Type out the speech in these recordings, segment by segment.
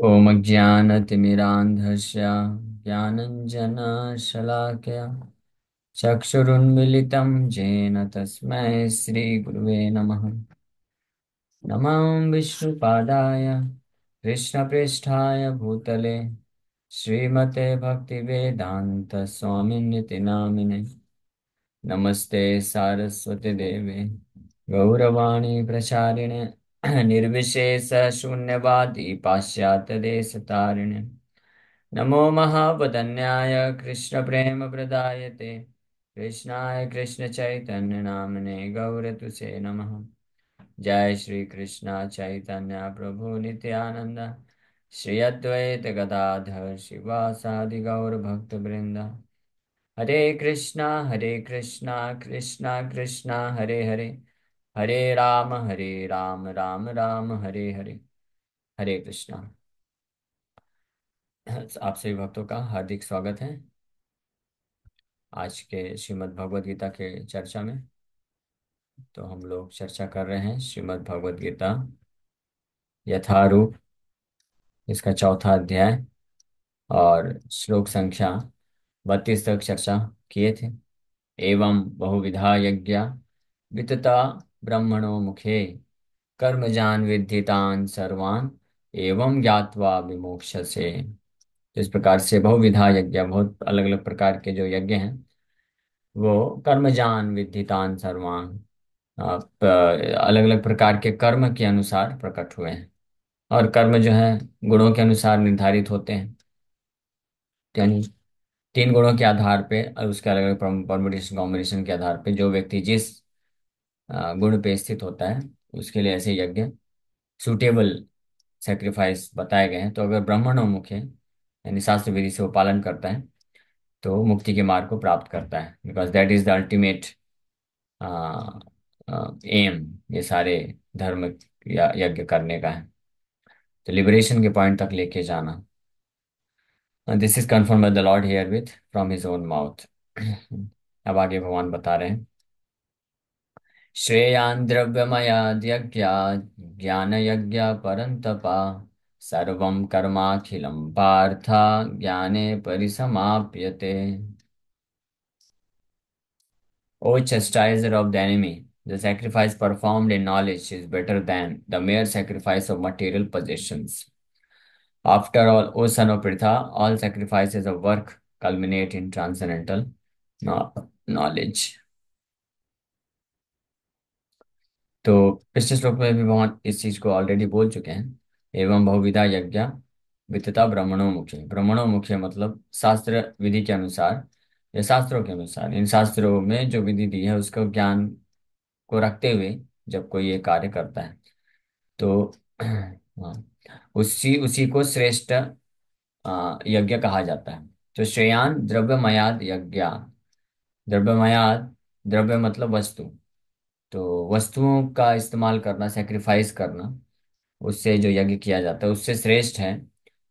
ॐ ज्ञानतिमिरान्धस्या ज्ञानञ्जनाशलाक्या चक्षुरुन्मिलितं जेन तस्मै श्रीगुरुवे नमः विष्णुपादाय कृष्णपृष्ठाय भूतले श्रीमते भक्तिवेदान्तस्वामिनिति नामिने नमस्ते सारस्वतिदेवे प्रचारिणे निर्विशेष शून्यवादी पाश्चात्यदेशतारिणे नमो प्रेम प्रदाय ते कृष्णाय कृष्णचैतन्यनाम्ने गौरतुसे नमः जय श्री कृष्ण चैतन्य प्रभु नित्यानन्द श्री अद्वैत गदाधर शिवासादि गौरभक्तवृन्द हरे कृष्णा हरे कृष्णा कृष्णा कृष्णा हरे हरे हरे राम हरे राम राम राम हरे हरे हरे कृष्णा आप सभी भक्तों का हार्दिक स्वागत है आज के श्रीमद् भगवद गीता के चर्चा में तो हम लोग चर्चा कर रहे हैं श्रीमद् भगवद गीता यथारूप इसका चौथा अध्याय और श्लोक संख्या बत्तीस तक चर्चा किए थे एवं बहुविधा यज्ञ वितता ब्रह्मणो मुखे कर्मजान विद्धितान सर्वान एवं ज्ञातवा विमोक्ष से इस प्रकार से बहुविधा यज्ञ बहुत अलग अलग प्रकार के जो यज्ञ हैं वो कर्मजान विद्धितान सर्वान अलग अलग प्रकार के कर्म के अनुसार प्रकट हुए हैं और कर्म जो है गुणों के अनुसार निर्धारित होते हैं यानी तीन गुणों के आधार पे और उसके अलग अलग कॉम्बिनेशन के आधार पे जो व्यक्ति जिस गुण पे स्थित होता है उसके लिए ऐसे यज्ञ सूटेबल सेक्रीफाइस बताए गए हैं तो अगर ब्राह्मणोन्मुख है यानी शास्त्र विधि से वो पालन करता है तो मुक्ति के मार्ग को प्राप्त करता है because that is the ultimate aim ये सारे धर्म या यज्ञ करने का है तो लिबरेशन के पॉइंट तक लेके जाना this is confirm the lord here with from his own mouth अब आगे भगवान बता रहे हैं श्रेयान् द्रव्यमयाद्यज्ञात् ज्ञानयज्ञपरन्तपा सर्वं कर्माखिलं पार्थ ज्ञाने परिसमाप्यते O chastiser of the enemy, the sacrifice performed in knowledge is better than the mere sacrifice of material possessions. After all, O son of Pritha, all sacrifices of work culminate in transcendental knowledge. तो पिछले श्लोक में भी भगवान इस चीज को already बोल चुके हैं एवं बहुविधा यज्ञ मुख्य ब्राह्मणों मुख्य मतलब शास्त्र विधि के अनुसार या शास्त्रों के अनुसार इन शास्त्रों में जो विधि दी है उसको ज्ञान को रखते हुए जब कोई ये कार्य करता है तो हाँ, उसी उसी को श्रेष्ठ यज्ञ कहा जाता है तो श्रेयान द्रव्यमयाद यज्ञ द्रव्यमयाद द्रव्य मतलब वस्तु तो वस्तुओं का इस्तेमाल करना सेक्रीफाइस करना उससे जो यज्ञ किया जाता है उससे श्रेष्ठ है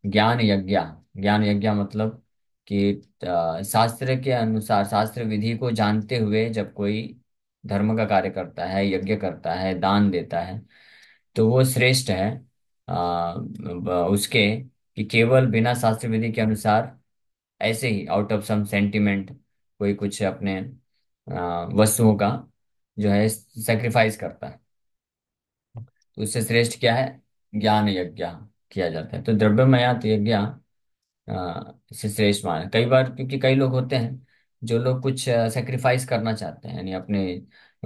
ज्ञान यज्ञ ज्ञान यज्ञ मतलब कि शास्त्र के अनुसार शास्त्र विधि को जानते हुए जब कोई धर्म का कार्य करता है यज्ञ करता है दान देता है तो वो श्रेष्ठ है आ, उसके कि केवल बिना शास्त्र विधि के अनुसार ऐसे ही आउट ऑफ सम सेंटिमेंट कोई कुछ अपने वस्तुओं का जो है सेक्रीफाइस करता है तो उससे श्रेष्ठ क्या है ज्ञान यज्ञ किया जाता है तो द्रव्यमयात तो यज्ञ अ, से श्रेष्ठ माना कई बार क्योंकि कई लोग होते हैं जो लोग कुछ सेक्रीफाइस करना चाहते हैं यानी अपने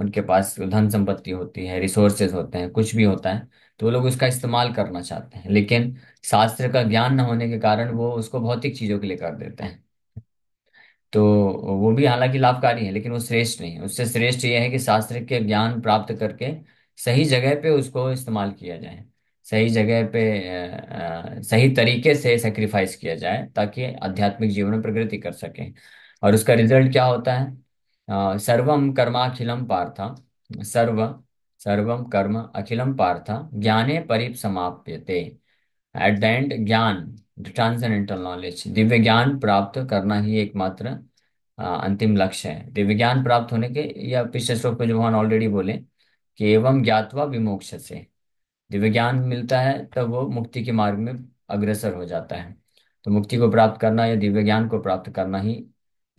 उनके पास धन संपत्ति होती है रिसोर्सेज होते हैं कुछ भी होता है तो वो लोग उसका इस्तेमाल करना चाहते हैं लेकिन शास्त्र का ज्ञान न होने के कारण वो उसको भौतिक चीजों के लिए कर देते हैं तो वो भी हालांकि लाभकारी है लेकिन वो श्रेष्ठ नहीं है उससे श्रेष्ठ ये है कि शास्त्र के ज्ञान प्राप्त करके सही जगह पे उसको इस्तेमाल किया जाए सही जगह पे सही तरीके से सेक्रीफाइस किया जाए ताकि आध्यात्मिक जीवन में प्रगति कर सके और उसका रिजल्ट क्या होता है सर्वम कर्मा अखिलम पार्थ सर्व सर्वम कर्म अखिलम पार्थ ज्ञाने परिप समाप्यते एट द एंड ज्ञान ट्रांसेंडेंटल नॉलेज दिव्य ज्ञान प्राप्त करना ही एकमात्र अंतिम लक्ष्य है दिव्य ज्ञान प्राप्त होने के या पिछले श्लोक में जो भगवान ऑलरेडी बोले कि एवं ज्ञातवा विमोक्ष से दिव्य ज्ञान मिलता है तब वो मुक्ति के मार्ग में अग्रसर हो जाता है तो मुक्ति को प्राप्त करना या दिव्य ज्ञान को प्राप्त करना ही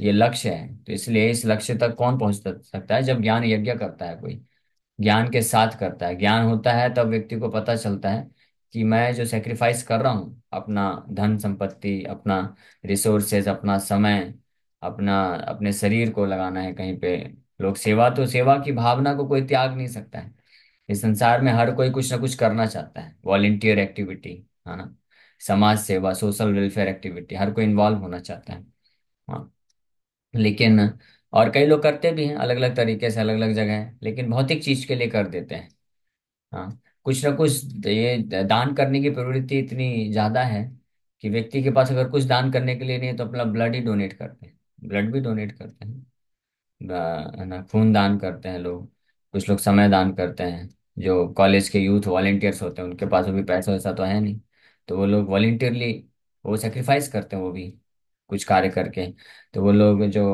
ये लक्ष्य है तो इसलिए इस लक्ष्य तक कौन पहुंच सकता है जब ज्ञान यज्ञ करता है कोई ज्ञान के साथ करता है ज्ञान होता है तब व्यक्ति को पता चलता है कि मैं जो सेक्रीफाइस कर रहा हूँ अपना धन संपत्ति अपना रिसोर्सेज अपना समय अपना अपने शरीर को लगाना है कहीं पे लोग सेवा तो सेवा की भावना को कोई त्याग नहीं सकता है इस संसार में हर कोई कुछ ना कुछ करना चाहता है वॉलेंटियर एक्टिविटी है ना समाज सेवा सोशल वेलफेयर एक्टिविटी हर कोई इन्वॉल्व होना चाहता है हाँ लेकिन और कई लोग करते भी हैं अलग अलग तरीके से अलग अलग जगह लेकिन भौतिक चीज के लिए कर देते हैं हाँ कुछ ना कुछ ये दान करने की प्रवृत्ति इतनी ज्यादा है कि व्यक्ति के पास अगर कुछ दान करने के लिए नहीं है तो अपना ब्लड ही डोनेट करते हैं ब्लड भी डोनेट करते हैं है ना खून दान करते हैं लोग कुछ लोग समय दान करते हैं जो कॉलेज के यूथ वॉलेंटियर्स होते हैं उनके पास अभी पैसा वैसा तो है नहीं तो वो लोग वॉलेंटियरली वो सेक्रीफाइस करते हैं वो भी कुछ कार्य करके तो वो लोग जो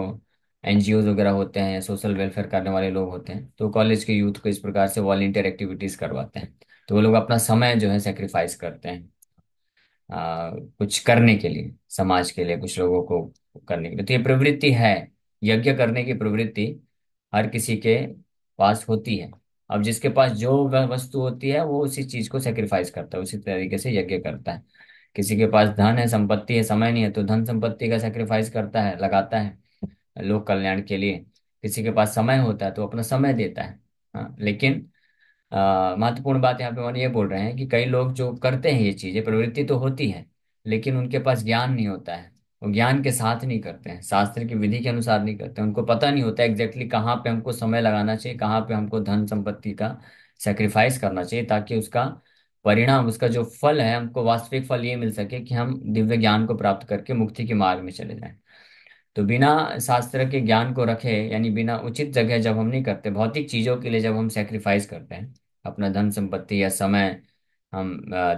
एनजीओज वगैरह होते हैं सोशल वेलफेयर करने वाले लोग होते हैं तो कॉलेज के यूथ को इस प्रकार से वॉलेंटियर एक्टिविटीज करवाते हैं तो वो लोग अपना समय जो है सेक्रीफाइस करते हैं आ, कुछ करने के लिए समाज के लिए कुछ लोगों को करने के लिए तो ये प्रवृत्ति है यज्ञ करने की प्रवृत्ति हर किसी के पास होती है अब जिसके पास जो वस्तु होती है वो उसी चीज को सेक्रीफाइस करता है उसी तरीके से यज्ञ करता है किसी के पास धन है संपत्ति है समय नहीं है तो धन संपत्ति का सेक्रीफाइस करता है लगाता है लोक कल्याण के लिए किसी के पास समय होता है तो अपना समय देता है हाँ लेकिन महत्वपूर्ण बात यहाँ पे हम ये बोल रहे हैं कि कई लोग जो करते हैं ये चीजें प्रवृत्ति तो होती है लेकिन उनके पास ज्ञान नहीं होता है वो ज्ञान के साथ नहीं करते हैं शास्त्र की विधि के अनुसार नहीं करते हैं उनको पता नहीं होता एग्जैक्टली exactly कहाँ पे हमको समय लगाना चाहिए कहाँ पे हमको धन संपत्ति का सेक्रीफाइस करना चाहिए ताकि उसका परिणाम उसका जो फल है हमको वास्तविक फल ये मिल सके कि हम दिव्य ज्ञान को प्राप्त करके मुक्ति के मार्ग में चले जाएं तो बिना शास्त्र के ज्ञान को रखे यानी बिना उचित जगह जब हम नहीं करते भौतिक चीजों के लिए जब हम सेक्रीफाइस करते हैं अपना धन संपत्ति या समय हम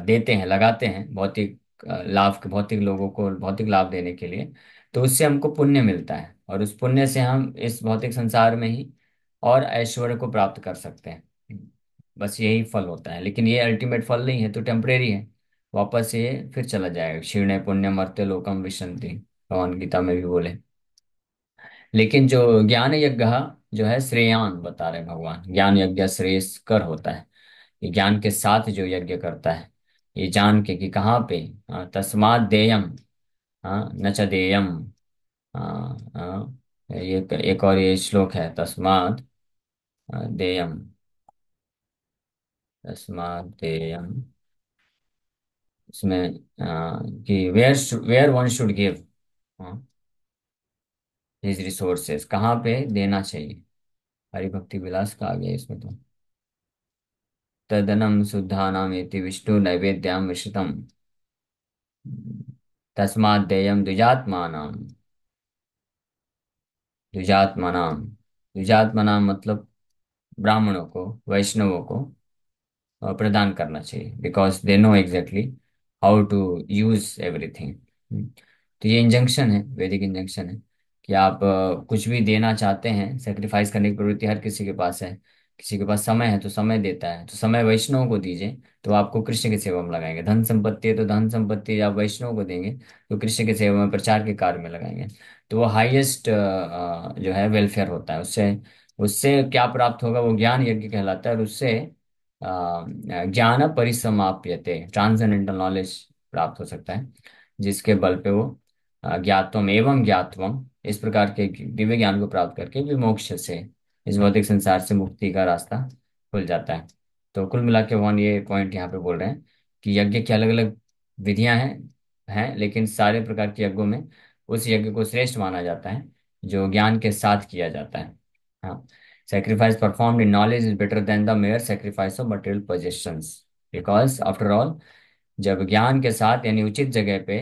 देते हैं लगाते हैं भौतिक लाभ भौतिक लोगों को भौतिक लाभ देने के लिए तो उससे हमको पुण्य मिलता है और उस पुण्य से हम इस भौतिक संसार में ही और ऐश्वर्य को प्राप्त कर सकते हैं बस यही फल होता है लेकिन ये अल्टीमेट फल नहीं है तो टेम्परेरी है वापस ये फिर चला जाएगा क्षीर्ण पुण्य मर्त्य लोकम विशंति भगवान गीता में भी बोले लेकिन जो ज्ञान यज्ञ जो है श्रेयान बता रहे भगवान ज्ञान यज्ञ श्रेयस्कर होता है ये ज्ञान के साथ जो यज्ञ करता है ये जान के कि कहाँ पे हाँ, तस्मात देयम हाँ, न च देयम हाँ, ये एक और ये श्लोक है तस्मात देयम तस्मात देयम इसमें कि where where one should give his resources कहाँ पे देना चाहिए हरिभक्ति विलास का आ गया इसमें तो तदनम शुद्धा नाम विष्णु नैवेद्याम मिश्रितम तस्मात् देयम नाम द्विजात्मानाम नाम मतलब ब्राह्मणों को वैष्णवों को प्रदान करना चाहिए because they know exactly how to use everything तो ये इंजंक्शन है वैदिक इंजंक्शन है कि आप कुछ भी देना चाहते हैं सेक्रीफाइस करने की प्रवृत्ति हर किसी के पास है किसी के पास समय है तो समय देता है तो समय वैष्णव को दीजिए तो आपको कृष्ण की सेवा में लगाएंगे धन संपत्ति है तो धन संपत्ति आप वैष्णव को देंगे तो कृष्ण के सेवा में प्रचार के कार्य में लगाएंगे तो वो हाईएस्ट जो है वेलफेयर होता है उससे उससे क्या प्राप्त होगा वो ज्ञान यज्ञ कहलाता है और उससे ज्ञान परिसमाप्यते ट्रांसजेंडेंटल नॉलेज प्राप्त हो सकता है जिसके बल पे वो ज्ञातम एवं ज्ञातम इस प्रकार के दिव्य ज्ञान को प्राप्त करके भी मोक्ष से इस भौतिक संसार से मुक्ति का रास्ता खुल जाता है तो कुल मिला के भगवान ये पॉइंट यहाँ पे बोल रहे हैं कि यज्ञ की अलग अलग विधियां हैं हैं लेकिन सारे प्रकार के यज्ञों में उस यज्ञ को श्रेष्ठ माना जाता है जो ज्ञान के साथ किया जाता है हाँ sacrifice perform in knowledge is better than the mere sacrifice of material position because after all जब ज्ञान के साथ यानी उचित जगह पे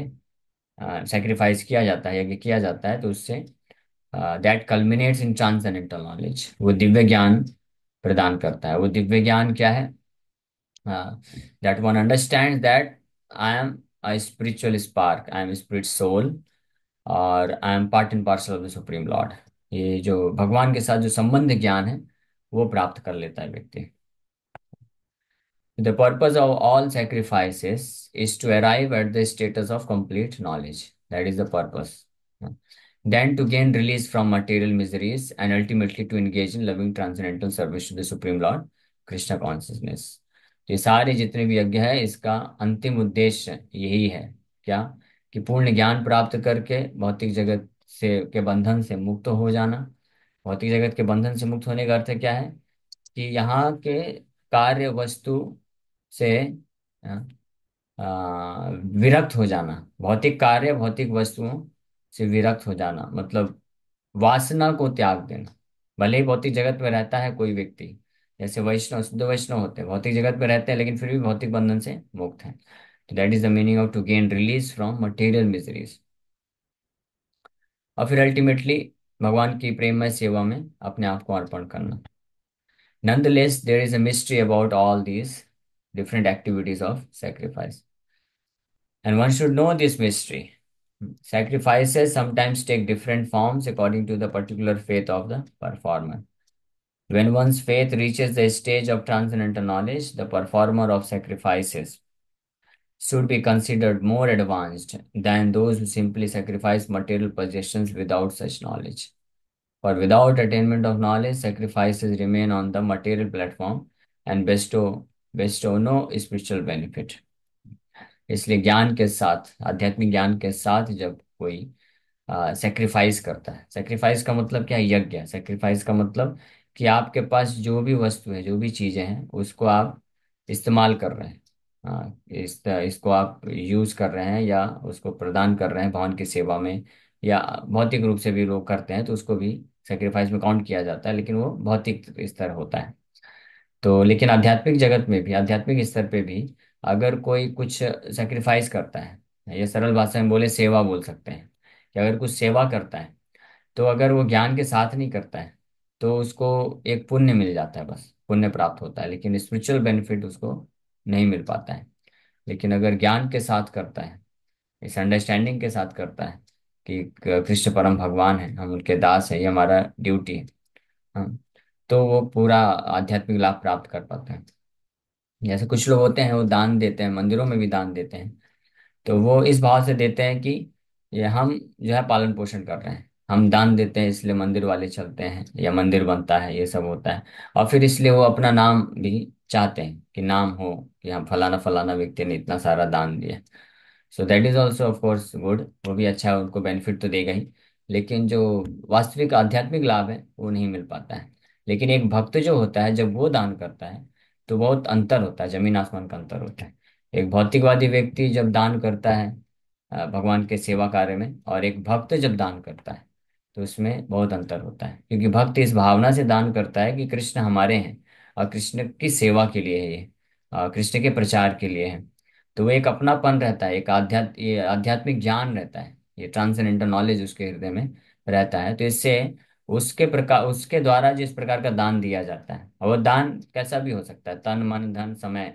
सेक्रीफाइस किया जाता है यज्ञ किया जाता है तो उससे that culminates in transcendental knowledge वो दिव्य ज्ञान प्रदान करता है वो दिव्य ज्ञान क्या है that one understand that I am a spiritual spark I am spirit soul और I am part and parcel of the supreme lord ये जो भगवान के साथ जो संबंध ज्ञान है वो प्राप्त कर लेता है व्यक्ति The purpose of all sacrifices is to arrive at the status of complete knowledge. That is the purpose. Then to gain release from material miseries and ultimately to engage in loving transcendental service to the Supreme Lord, Krishna consciousness. ये सारे जितने भी यज्ञ है इसका अंतिम उद्देश्य यही है क्या कि पूर्ण ज्ञान प्राप्त करके भौतिक जगत से के बंधन से मुक्त हो जाना भौतिक जगत के बंधन से मुक्त होने का अर्थ क्या है कि यहाँ के कार्य वस्तु से विरक्त हो जाना भौतिक कार्य भौतिक वस्तुओं से विरक्त हो जाना मतलब वासना को त्याग देना भले ही भौतिक जगत में रहता है कोई व्यक्ति जैसे वैष्णव शुद्ध वैष्णव होते हैं भौतिक जगत में रहते हैं लेकिन फिर भी भौतिक बंधन से मुक्त है तो that is the meaning of to gain release from material miseries और फिर अल्टीमेटली भगवान की प्रेममय सेवा में अपने आप को अर्पण करना nonetheless there is a mystery about all these different activities of sacrifice. And one should know this mystery. Sacrifices sometimes take different forms according to the particular faith of the performer. When one's faith reaches the stage of transcendental knowledge, the performer of sacrifices should be considered more advanced than those who simply sacrifice material possessions without such knowledge. For without attainment of knowledge, sacrifices remain on the material platform and bestow bestow no spiritual benefit इसलिए ज्ञान के साथ आध्यात्मिक ज्ञान के साथ जब कोई सेक्रीफाइस करता है सेक्रीफाइस का मतलब क्या है यज्ञ सेक्रीफाइस का मतलब कि आपके पास जो भी वस्तु है जो भी चीजें हैं उसको आप इस्तेमाल कर रहे हैं आ, इस इसको आप यूज कर रहे हैं या उसको प्रदान कर रहे हैं भवन की सेवा में या भौतिक रूप से भी लोग करते हैं तो उसको भी सेक्रीफाइस में काउंट किया जाता है लेकिन वो भौतिक स्तर होता है तो लेकिन आध्यात्मिक जगत में भी आध्यात्मिक स्तर पे भी अगर कोई कुछ सेक्रीफाइस करता है ये सरल भाषा में बोले सेवा बोल सकते हैं कि अगर कुछ सेवा करता है तो अगर वो ज्ञान के साथ नहीं करता है तो उसको एक पुण्य मिल जाता है बस पुण्य प्राप्त होता है लेकिन स्पिरिचुअल बेनिफिट उसको नहीं मिल पाता है लेकिन अगर ज्ञान के साथ करता है इस अंडरस्टैंडिंग के साथ करता है कि कृष्ण परम भगवान है हम उनके दास है ये हमारा ड्यूटी है हाँ तो वो पूरा आध्यात्मिक लाभ प्राप्त कर पाते हैं जैसे कुछ लोग होते हैं वो दान देते हैं मंदिरों में भी दान देते हैं तो वो इस भाव से देते हैं कि ये हम जो है पालन पोषण कर रहे हैं हम दान देते हैं इसलिए मंदिर वाले चलते हैं या मंदिर बनता है ये सब होता है और फिर इसलिए वो अपना नाम भी चाहते हैं कि नाम हो कि हम हाँ, फलाना फलाना व्यक्ति ने इतना सारा दान दिया so that is also of course good वो भी अच्छा है उनको बेनिफिट तो देगा ही लेकिन जो वास्तविक आध्यात्मिक लाभ है वो नहीं मिल पाता है लेकिन एक भक्त जो होता है जब वो दान करता है तो बहुत अंतर होता है जमीन आसमान का अंतर होता है एक भौतिकवादी व्यक्ति जब दान करता है भगवान के सेवा कार्य में और एक भक्त जब दान करता है तो उसमें बहुत अंतर होता है क्योंकि भक्त इस भावना से दान करता है कि कृष्ण हमारे हैं और कृष्ण की सेवा के लिए है ये कृष्ण के प्रचार के लिए है तो वो एक अपनापन रहता है एक आध्यात् आध्यात्मिक ज्ञान रहता है ये ट्रांसेंडेंटल नॉलेज उसके हृदय में रहता है तो इससे उसके प्रकार उसके द्वारा जिस प्रकार का दान दिया जाता है और वो दान कैसा भी हो सकता है तन मन धन समय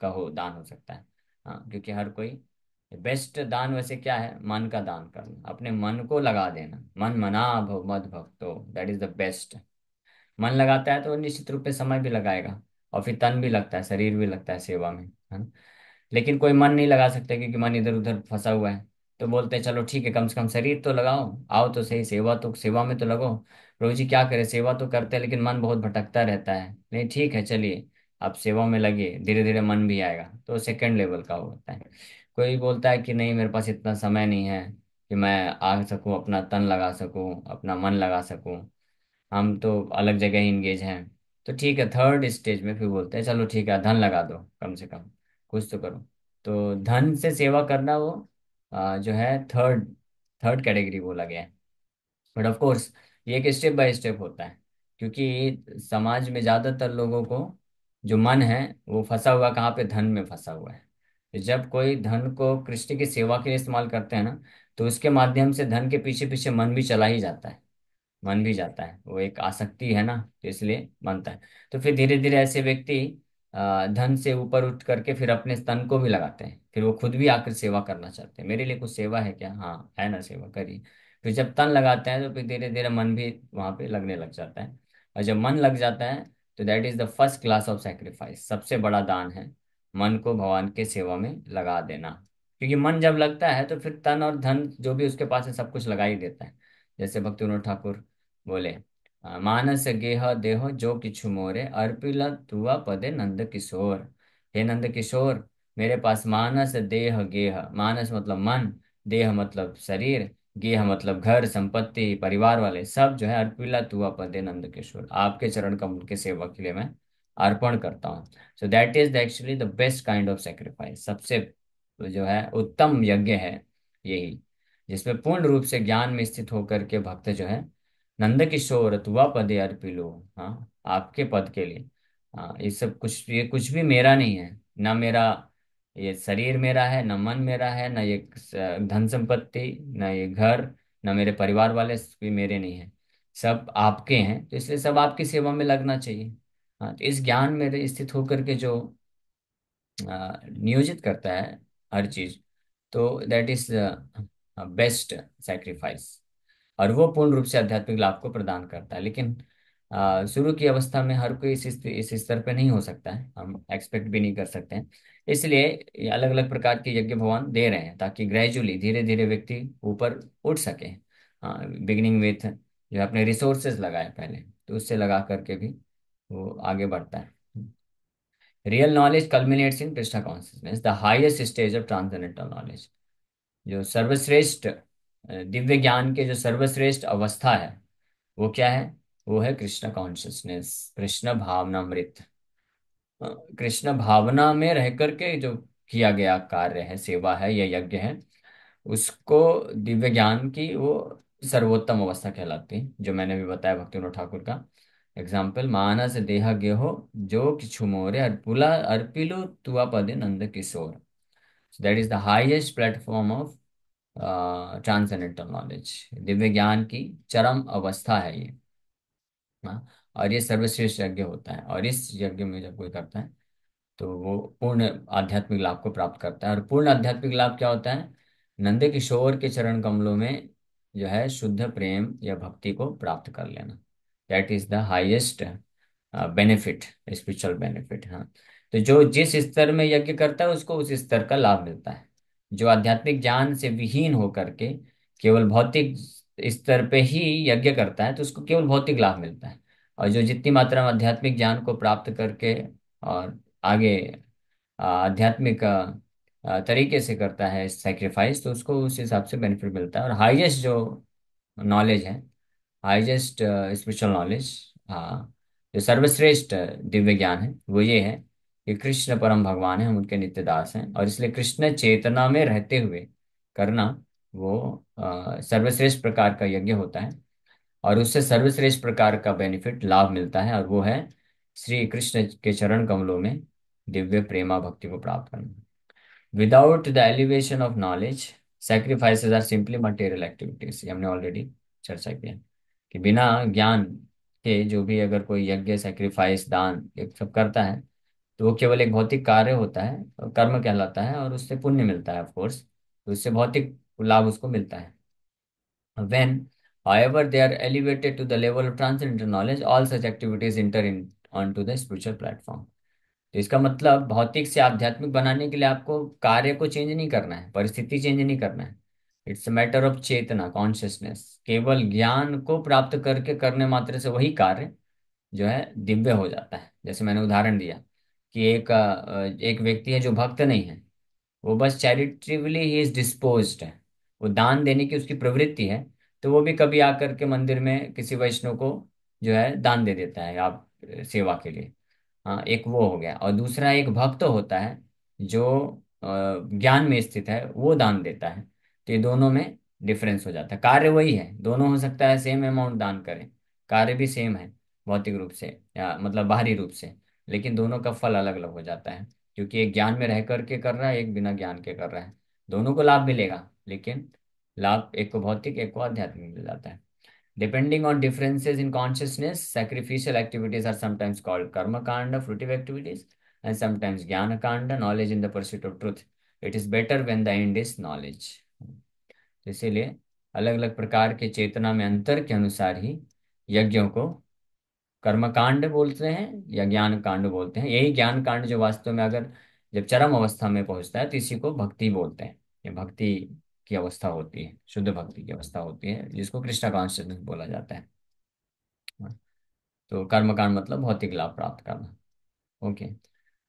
का हो दान हो सकता है हाँ क्योंकि हर कोई बेस्ट दान वैसे क्या है मन का दान करना अपने मन को लगा देना मन मना भव मद भक्तो दैट इज द बेस्ट मन लगाता है तो निश्चित रूप से समय भी लगाएगा और फिर तन भी लगता है शरीर भी लगता है सेवा में है ना लेकिन कोई मन नहीं लगा सकता क्योंकि मन इधर उधर फंसा हुआ है तो बोलते हैं चलो ठीक है कम से कम शरीर तो लगाओ आओ तो सही सेवा तो सेवा में तो लगो रोजी जी क्या करे सेवा तो करते हैं लेकिन मन बहुत भटकता रहता है नहीं ठीक है चलिए आप सेवा में लगे धीरे धीरे मन भी आएगा तो सेकंड लेवल का होता है कोई बोलता है कि नहीं मेरे पास इतना समय नहीं है कि मैं आ सकूं अपना तन लगा सकूं अपना मन लगा सकूं हम तो अलग जगह ही इंगेज हैं तो ठीक है थर्ड स्टेज में फिर बोलते हैं चलो ठीक है धन लगा दो कम से कम कुछ तो करो तो धन से सेवा करना वो जो है थर्ड थर्ड कैटेगरी बोला गया है बट ऑफ कोर्स ये एक स्टेप बाय स्टेप होता है क्योंकि समाज में ज़्यादातर लोगों को जो मन है वो फंसा हुआ कहाँ पे धन में फंसा हुआ है तो जब कोई धन को कृष्ण की सेवा के लिए इस्तेमाल करते हैं ना तो उसके माध्यम से धन के पीछे पीछे मन भी चला ही जाता है मन भी जाता है वो एक आसक्ति है ना तो इसलिए बनता है तो फिर धीरे धीरे ऐसे व्यक्ति धन से ऊपर उठ करके फिर अपने तन को भी लगाते हैं फिर वो खुद भी आकर सेवा करना चाहते हैं मेरे लिए कुछ सेवा है क्या हाँ है ना सेवा करिए फिर जब तन लगाते हैं तो फिर धीरे धीरे मन भी वहां पे लगने लग जाता है और जब मन लग जाता है तो that is the first class of sacrifice सबसे बड़ा दान है मन को भगवान के सेवा में लगा देना क्योंकि मन जब लगता है तो फिर तन और धन जो भी उसके पास है सब कुछ लगा ही देता है जैसे भक्ति विनोद ठाकुर बोले मानस गेह देह जो किछु मोरे अर्पिल तुआ पदे नंद किशोर हे नंद किशोर मेरे पास मानस देह गेह मानस मतलब मन देह मतलब शरीर गेह मतलब घर संपत्ति परिवार वाले सब जो है अर्पिला तुआ पदे नंद किशोर आपके चरण कमल के सेवा के लिए मैं अर्पण करता हूँ so that is actually the best kind of sacrifice सबसे जो है उत्तम यज्ञ है यही जिसमें पूर्ण रूप से ज्ञान में स्थित होकर के भक्त जो है नंद किशोर तुआ पदे अर्पिलो हाँ आपके पद के लिए हाँ ये सब कुछ ये कुछ भी मेरा नहीं है ना मेरा ये शरीर मेरा है ना मन मेरा है ना ये धन संपत्ति ना ये घर ना मेरे परिवार वाले भी मेरे नहीं है सब आपके हैं तो इसलिए सब आपकी सेवा में लगना चाहिए हाँ तो इस ज्ञान में स्थित होकर के जो नियोजित करता है हर चीज तो दैट इज बेस्ट सेक्रीफाइस और वो पूर्ण रूप से आध्यात्मिक लाभ को प्रदान करता है लेकिन शुरू की अवस्था में हर कोई इस इस स्तर पर नहीं हो सकता है हम एक्सपेक्ट भी नहीं कर सकते हैं इसलिए अलग अलग प्रकार के यज्ञ भगवान दे रहे हैं ताकि ग्रेजुअली धीरे धीरे व्यक्ति ऊपर उठ सके बिगनिंग हाँ, विथ जो अपने रिसोर्सेज लगाए पहले तो उससे लगा करके भी वो आगे बढ़ता है real knowledge culminates in Krishna consciousness the highest stage of transcendental knowledge जो सर्वश्रेष्ठ दिव्य ज्ञान के जो सर्वश्रेष्ठ अवस्था है वो क्या है वो है कृष्ण कॉन्शियसनेस कृष्ण भावना मृत कृष्ण भावना में रह करके जो किया गया कार्य है सेवा है या यज्ञ है उसको दिव्य ज्ञान की वो सर्वोत्तम अवस्था कहलाती है जो मैंने भी बताया भक्ति ठाकुर का एग्जाम्पल मानस देह गेहो जो किछु मोरे अर्पुला अर्पिलो तुआ पदे Nand Kishore that is the highest platform of transcendental knowledge दिव्य ज्ञान की चरम अवस्था है ये हाँ और ये सर्वश्रेष्ठ यज्ञ होता है और इस यज्ञ में जब कोई करता है तो वो पूर्ण आध्यात्मिक लाभ को प्राप्त करता है और पूर्ण आध्यात्मिक लाभ क्या होता है नंद किशोर के चरण कमलों में जो है शुद्ध प्रेम या भक्ति को प्राप्त कर लेना that is the highest benefit spiritual benefit हाँ तो जो जिस स्तर में यज्ञ करता है उसको उस स्तर का लाभ मिलता है जो आध्यात्मिक ज्ञान से विहीन होकर के केवल भौतिक स्तर पे ही यज्ञ करता है तो उसको केवल भौतिक लाभ मिलता है और जो जितनी मात्रा में आध्यात्मिक ज्ञान को प्राप्त करके और आगे आध्यात्मिक तरीके से करता है सेक्रीफाइस तो उसको उस हिसाब से बेनिफिट मिलता है और हाईएस्ट जो नॉलेज है हाईएस्ट स्पिरिचुअल नॉलेज हाँ जो सर्वश्रेष्ठ दिव्य ज्ञान है वो ये है ये कृष्ण परम भगवान है हम उनके नित्य दास हैं और इसलिए कृष्ण चेतना में रहते हुए करना वो सर्वश्रेष्ठ प्रकार का यज्ञ होता है और उससे सर्वश्रेष्ठ प्रकार का बेनिफिट लाभ मिलता है और वो है श्री कृष्ण के चरण कमलों में दिव्य प्रेमा भक्ति को प्राप्त करना without the elevation of knowledge sacrifices are simply material activities हमने ऑलरेडी चर्चा किया कि बिना ज्ञान के जो भी अगर कोई यज्ञ सेक्रीफाइस दान ये सब करता है तो वो केवल एक भौतिक कार्य होता है कर्म कहलाता है और उससे पुण्य मिलता है ऑफकोर्स तो उससे भौतिक लाभ उसको मिलता है when they are elevated to the level of transcendental knowledge all such activities enter in onto the spiritual platform तो इसका मतलब भौतिक से आध्यात्मिक बनाने के लिए आपको कार्य को चेंज नहीं करना है परिस्थिति चेंज नहीं करना है इट्स अ मैटर ऑफ चेतना कॉन्शियसनेस केवल ज्ञान को प्राप्त करके करने मात्र से वही कार्य जो है दिव्य हो जाता है जैसे मैंने उदाहरण दिया कि एक एक व्यक्ति है जो भक्त नहीं है वो बस चैरिटिवली ही इज डिस्पोज है वो दान देने की उसकी प्रवृत्ति है तो वो भी कभी आकर के मंदिर में किसी वैष्णव को जो है दान दे देता है आप सेवा के लिए हाँ एक वो हो गया और दूसरा एक भक्त होता है जो ज्ञान में स्थित है वो दान देता है तो ये दोनों में डिफरेंस हो जाता है कार्य वही है दोनों हो सकता है सेम अमाउंट दान करें कार्य भी सेम है भौतिक रूप से या मतलब बाहरी रूप से लेकिन दोनों का फल अलग अलग हो जाता है क्योंकि एक ज्ञान में रह करके कर रहा है एक बिना ज्ञान के कर रहा है दोनों को लाभ मिलेगा लेकिन लाभ एक को भौतिक एक को आध्यात्मिक मिल जाता है depending on differences in consciousness sacrificial activities are sometimes called karma kanda fruitive activities and sometimes jnana kanda knowledge in the pursuit of truth it is better when the end is knowledge इसीलिए अलग अलग प्रकार के चेतना में अंतर के अनुसार ही यज्ञों को कर्मकांड बोलते हैं या ज्ञान कांड बोलते हैं यही ज्ञान कांड जो वास्तव में अगर जब चरम अवस्था में पहुंचता है तो इसी को भक्ति बोलते हैं ये भक्ति की अवस्था होती है शुद्ध भक्ति की अवस्था होती है जिसको कृष्णा कॉन्शियसनेस बोला जाता है तो कर्म कांड मतलब भौतिक लाभ प्राप्त करना ओके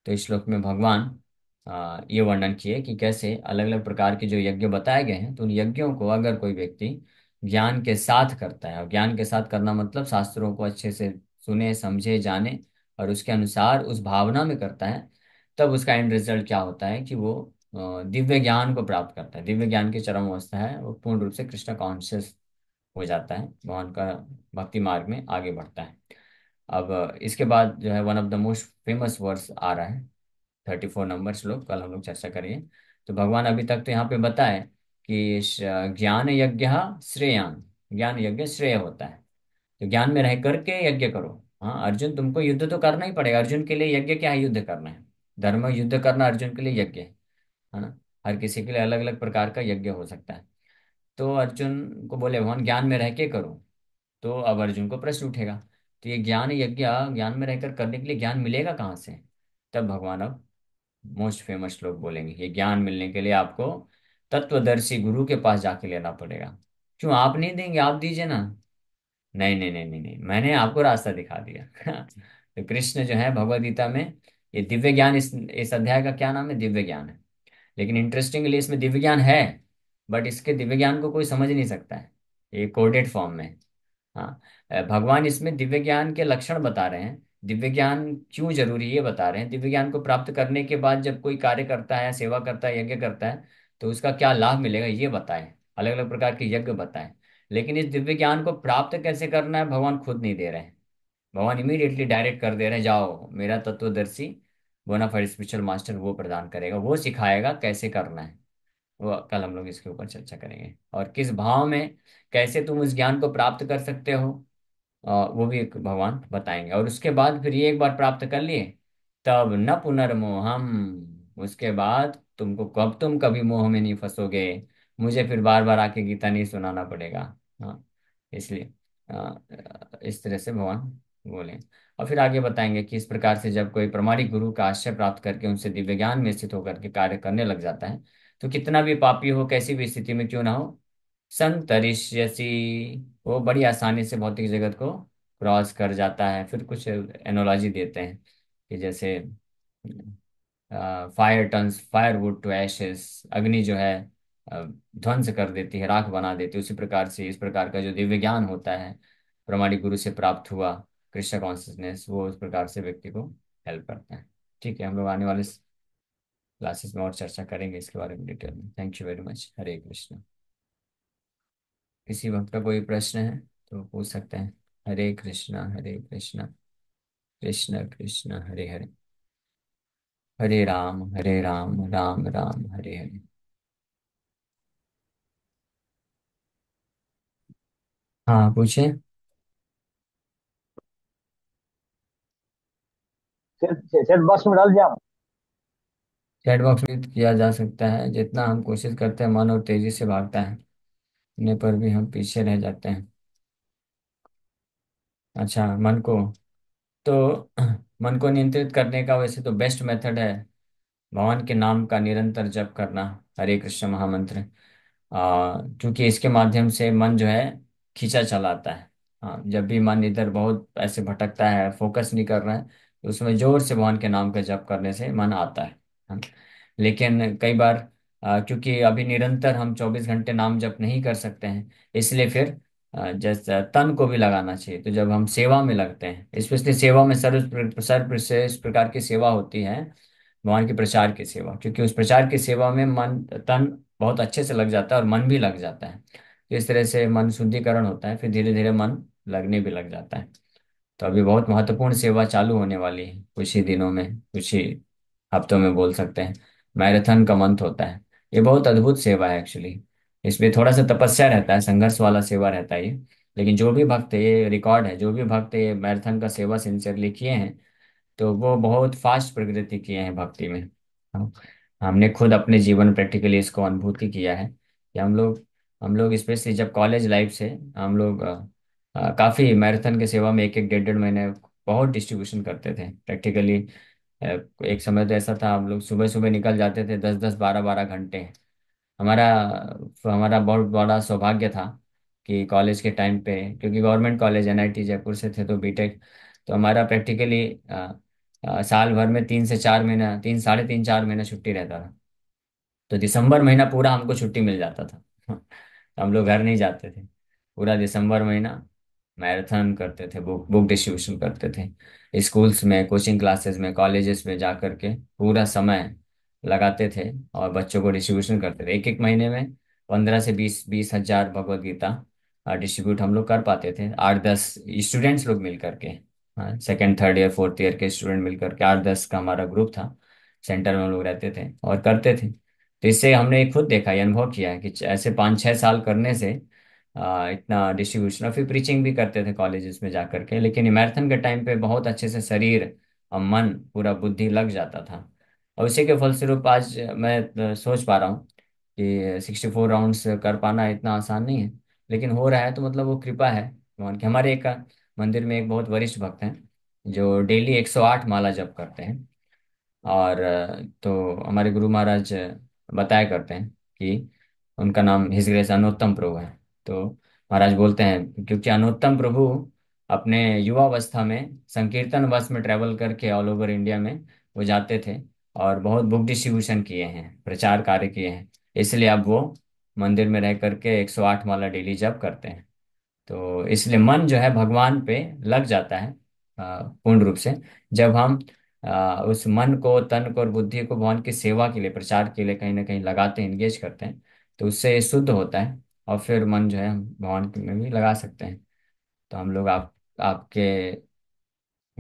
तो इस श्लोक में भगवान ये वर्णन किए कि कैसे अलग अलग प्रकार के जो यज्ञ बताए गए हैं तो उन यज्ञों को अगर कोई व्यक्ति ज्ञान के साथ करता है और ज्ञान के साथ करना मतलब शास्त्रों को अच्छे से सुने समझे जाने और उसके अनुसार उस भावना में करता है तब उसका एंड रिजल्ट क्या होता है कि वो दिव्य ज्ञान को प्राप्त करता है दिव्य ज्ञान की चरम अवस्था है वो पूर्ण रूप से कृष्ण कॉन्शियस हो जाता है भगवान का भक्ति मार्ग में आगे बढ़ता है अब इसके बाद जो है one of the most famous words आ रहा है थर्टी फोर नंबर श्लोक कल हम लोग चर्चा करिए तो भगवान अभी तक तो यहाँ पे बताए कि ज्ञान यज्ञ श्रेयान ज्ञान यज्ञ श्रेय होता है तो ज्ञान में रह करके यज्ञ करो हाँ अर्जुन तुमको युद्ध तो करना ही पड़ेगा अर्जुन के लिए यज्ञ क्या है युद्ध करना है धर्म युद्ध करना अर्जुन के लिए यज्ञ है है ना हर किसी के लिए अलग अलग प्रकार का यज्ञ हो सकता है तो अर्जुन को बोले भगवान ज्ञान में रह के करो तो अब अर्जुन को प्रश्न उठेगा तो ये ज्ञान यज्ञ ज्ञान में रहकर करने के लिए ज्ञान मिलेगा कहाँ से तब भगवान अब मोस्ट फेमस लोग बोलेंगे ये ज्ञान मिलने के लिए आपको तत्वदर्शी गुरु के पास जाके लेना पड़ेगा क्यों आप नहीं देंगे आप दीजिए ना नहीं नहीं नहीं नहीं नहीं मैंने आपको रास्ता दिखा दिया तो कृष्ण जो है भगवद गीता में ये दिव्य ज्ञान इस इस अध्याय का क्या नाम है दिव्य ज्ञान है लेकिन इंटरेस्टिंगली इसमें दिव्य ज्ञान है बट इसके दिव्य ज्ञान को कोई समझ नहीं सकता है ये कोडेड फॉर्म में हाँ भगवान इसमें दिव्य ज्ञान के लक्षण बता रहे हैं दिव्य ज्ञान क्यों जरूरी है बता रहे हैं दिव्य ज्ञान को प्राप्त करने के बाद जब कोई कार्य करता है सेवा करता है यज्ञ करता है तो उसका क्या लाभ मिलेगा ये बताएं अलग अलग प्रकार के यज्ञ बताएं लेकिन इस दिव्य ज्ञान को प्राप्त कैसे करना है भगवान खुद नहीं दे रहे हैं भगवान इमीडिएटली डायरेक्ट कर दे रहे हैं जाओ मेरा तत्वदर्शी फॉर स्पिरिचुअल मास्टर वो प्रदान करेगा वो सिखाएगा कैसे करना है वो कल हम लोग इसके ऊपर चर्चा करेंगे और किस भाव में कैसे तुम उस ज्ञान को प्राप्त कर सकते हो वो भी एक भगवान बताएंगे और उसके बाद फिर ये एक बार प्राप्त कर लिए तब न पुनर्मोहम उसके बाद तुमको कब तुम कभी मोह में नहीं फंसोगे मुझे फिर बार बार आके गीता नहीं सुनाना पड़ेगा हाँ इसलिए इस तरह से भगवान बोले और फिर आगे बताएंगे कि इस प्रकार से जब कोई प्रमाणिक गुरु का आश्रय प्राप्त करके उनसे दिव्य ज्ञान में स्थित होकर के कार्य करने लग जाता है तो कितना भी पापी हो कैसी भी स्थिति में क्यों ना हो संतरिष्यसी वो बड़ी आसानी से भौतिक जगत को क्रॉस कर जाता है फिर कुछ एनोलॉजी देते हैं कि जैसे fire turns fire wood to ashes अग्नि जो है ध्वंस कर देती है राख बना देती है उसी प्रकार से इस प्रकार का जो दिव्य ज्ञान होता है प्रमाणिक गुरु से प्राप्त हुआ कृष्ण कॉन्सियसनेस वो उस प्रकार से व्यक्ति को हेल्प करता है ठीक है हम लोग आने वाले क्लासेस में और चर्चा करेंगे इसके बारे में डिटेल में thank you very much Hare Krishna किसी वक्त का कोई प्रश्न है तो पूछ सकते हैं हरे कृष्णा हरे कृष्णा कृष्ण कृष्ण हरे हरे हरे राम हरे राम राम राम हरे हरे हाँ पूछे चैट बॉक्स में डाल दिया चैट बॉक्स में किया जा सकता है जितना हम कोशिश करते हैं मन और तेजी से भागता है इतने पर भी हम पीछे रह जाते हैं अच्छा मन को तो मन को नियंत्रित करने का वैसे तो बेस्ट मेथड है भगवान के नाम का निरंतर जप करना हरे कृष्ण महामंत्र आ, क्योंकि इसके माध्यम से मन जो है खींचा चलाता है हाँ जब भी मन इधर बहुत ऐसे भटकता है फोकस नहीं कर रहे हैं तो उसमें जोर से भगवान के नाम का जप करने से मन आता है हाँ। लेकिन कई बार क्योंकि अभी निरंतर हम चौबीस घंटे नाम जप नहीं कर सकते हैं इसलिए फिर जैसे तन को भी लगाना चाहिए तो जब हम सेवा में लगते हैं स्पेशली सेवा में सर्व सर्वश्रेष्ठ प्रकार की सेवा होती है भगवान के प्रचार की सेवा क्योंकि उस प्रचार की सेवा में मन तन बहुत अच्छे से लग जाता है और मन भी लग जाता है इस तरह से मन शुद्धिकरण होता है फिर धीरे धीरे मन लगने भी लग जाता है तो अभी बहुत महत्वपूर्ण सेवा चालू होने वाली है कुछ ही दिनों में कुछ ही हफ्तों में बोल सकते हैं मैराथन का मंथ होता है ये बहुत अद्भुत सेवा है एक्चुअली इसमें थोड़ा सा तपस्या रहता है संघर्ष वाला सेवा रहता है ये लेकिन जो भी भक्त ये रिकॉर्ड है जो भी भक्त ये मैराथन का सेवा सिंसियरली किए हैं तो वो बहुत फास्ट प्रगति किए हैं भक्ति में हाँ, हमने खुद अपने जीवन प्रैक्टिकली इसको अनुभूति किया है कि हम लोग हम लोग स्पेशली जब कॉलेज लाइफ से हम लोग काफ़ी मैराथन के सेवा में एक एक डेढ़ डेढ़ महीने बहुत डिस्ट्रीब्यूशन करते थे प्रैक्टिकली एक समय तो ऐसा था हम लोग सुबह सुबह निकल जाते थे दस दस बारह बारह घंटे हमारा हमारा बहुत बड़ा सौभाग्य था कि कॉलेज के टाइम पे क्योंकि गवर्नमेंट कॉलेज एन जयपुर से थे तो बीटेक तो हमारा प्रैक्टिकली साल भर में तीन से चार महीना तीन साढ़े तीन चार महीना छुट्टी रहता था तो दिसंबर महीना पूरा हमको छुट्टी मिल जाता था तो हम लोग घर नहीं जाते थे पूरा दिसंबर महीना मैराथन करते थे बुक बुक डिस्ट्रीब्यूशन करते थे स्कूल्स में कोचिंग क्लासेस में कॉलेजेस में जा कर के पूरा समय लगाते थे और बच्चों को डिस्ट्रीब्यूशन करते थे एक एक महीने में पंद्रह से बीस बीस हजार भगवदगीता गीता डिस्ट्रीब्यूट हम लोग कर पाते थे आठ दस स्टूडेंट्स लोग मिल करके second third year fourth year के स्टूडेंट मिल करके आठ दस का हमारा ग्रुप था सेंटर में हम लोग रहते थे और करते थे तो इससे हमने खुद देखा है अनुभव किया है कि ऐसे पाँच छः साल करने से इतना डिस्ट्रीब्यूशन और फिर प्रीचिंग भी करते थे कॉलेजेस में जा करके लेकिन मैराथन के टाइम पे बहुत अच्छे से शरीर और मन पूरा बुद्धि लग जाता था और उसी के फलस्वरूप आज मैं सोच पा रहा हूँ कि सिक्सटी फोर राउंड्स कर पाना इतना आसान नहीं है लेकिन हो रहा है तो मतलब वो कृपा है भगवान की हमारे एक मंदिर में एक बहुत वरिष्ठ भक्त हैं जो डेली एक सौ आठ माला जप करते हैं और तो हमारे गुरु महाराज बताया करते हैं कि उनका नाम हिज ग्रेस अनोत्तम प्रभु है तो महाराज बोलते हैं क्योंकि अनोत्तम प्रभु अपने युवावस्था में संकीर्तन बस में ट्रेवल करके ऑल ओवर इंडिया में वो जाते थे और बहुत बुक डिस्ट्रीब्यूशन किए हैं प्रचार कार्य किए हैं इसलिए अब वो मंदिर में रह करके 108 माला डेली जप करते हैं तो इसलिए मन जो है भगवान पे लग जाता है पूर्ण रूप से जब हम उस मन को तन को और बुद्धि को भगवान की सेवा के लिए प्रचार के लिए कहीं ना कहीं लगाते हैं इंगेज करते हैं तो उससे शुद्ध होता है और फिर मन जो है हम भगवान के में भी लगा सकते हैं तो हम लोग आप आपके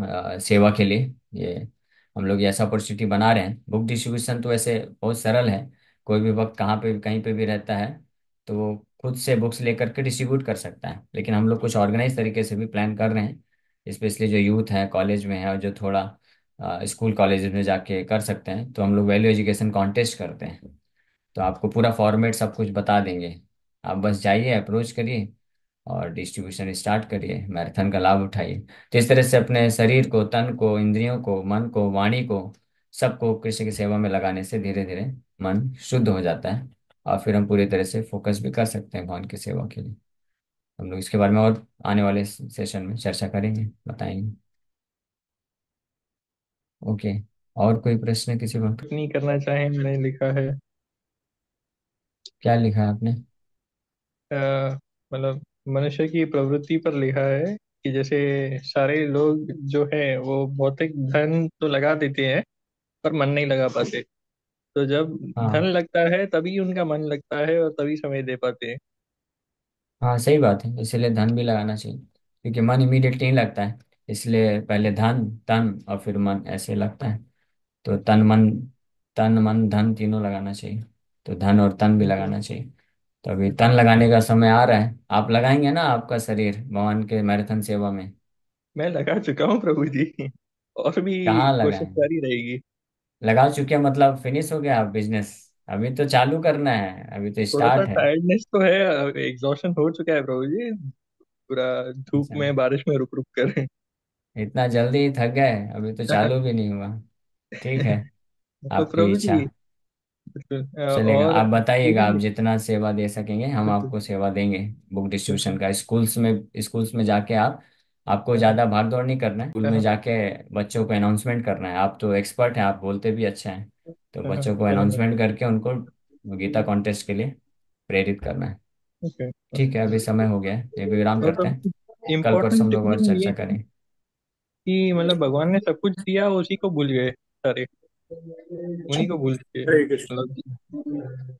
आ, सेवा के लिए ये हम लोग ऐसा अपॉर्चुनिटी बना रहे हैं बुक डिस्ट्रीब्यूशन तो ऐसे बहुत सरल है कोई भी वक्त कहाँ पे कहीं पे भी रहता है तो वो खुद से बुक्स लेकर के डिस्ट्रीब्यूट कर सकता है लेकिन हम लोग कुछ ऑर्गेनाइज तरीके से भी प्लान कर रहे हैं स्पेशली जो यूथ है कॉलेज में है और जो थोड़ा स्कूल कॉलेज में जाके कर सकते हैं तो हम लोग वैल्यू एजुकेशन कॉन्टेस्ट करते हैं तो आपको पूरा फॉर्मेट सब कुछ बता देंगे आप बस जाइए अप्रोच करिए और डिस्ट्रीब्यूशन स्टार्ट करिए मैराथन का लाभ उठाइए तो इस तरह से अपने शरीर को तन को इंद्रियों को मन को वाणी को सबको कृष्ण की सेवा में लगाने से धीरे धीरे मन शुद्ध हो जाता है और फिर हम पूरी तरह से फोकस भी कर सकते हैं भगवान की सेवा के लिए हम लोग इसके बारे में और आने वाले सेशन में चर्चा करेंगे बताएंगे ओके और कोई प्रश्न किसी को नहीं करना चाहे मैंने लिखा है क्या लिखा है आपने मतलब मनुष्य की प्रवृत्ति पर लिखा है कि जैसे सारे लोग जो है वो भौतिक धन तो लगा देते हैं पर मन नहीं लगा पाते तो जब हाँ। धन हाँ लगता है तभी उनका मन लगता है और तभी समय दे पाते हैं हाँ सही बात है इसीलिए धन भी लगाना चाहिए क्योंकि मन इमीडिएटली नहीं लगता है इसलिए पहले धन तन और फिर मन ऐसे लगता है तो तन मन तन मन धन तीनों लगाना चाहिए तो धन और तन भी लगाना चाहिए तो अभी तन लगाने का समय आ रहा है आप लगाएंगे ना आपका शरीर भगवान के मैराथन सेवा में मैं लगा चुका हूँ प्रभु जी और भी कहाँ कोशिश लगाए जारी रहेगी लगा चुके मतलब फिनिश हो गया आप बिजनेस अभी तो चालू करना है अभी तो थोड़ा सा स्टार्ट है टायर्डनेस तो है एग्जॉशन हो चुका है प्रभु जी पूरा धूप अच्छा। में बारिश में रुक रुक कर इतना जल्दी थक गए अभी तो चालू भी नहीं हुआ ठीक है तो आपकी प्रभु इच्छा जी बिल्कुल। अ, और आप बताइएगा आप हम्म। जितना सेवा दे सकेंगे हम बिल्कुल आपको सेवा देंगे बुक डिस्ट्रीब्यूशन का स्कूल्स में स्कूल्स में जाके आप आपको ज़्यादा भाग दौड़ नहीं करना है स्कूल में हाँ, जाके बच्चों को अनाउंसमेंट करना है आप तो एक्सपर्ट हैं आप बोलते भी अच्छा हैं तो हाँ, बच्चों को अनाउंसमेंट हाँ। करके उनको गीता कॉन्टेस्ट के लिए प्रेरित करना है ठीक है अभी समय हो गया है ये विराम करते हैं कल परसों हम लोग और चर्चा करें कि मतलब भगवान ने सब कुछ दिया उसी को भूल गए सारे उन्हीं को भूल गए कृष्ण मतलब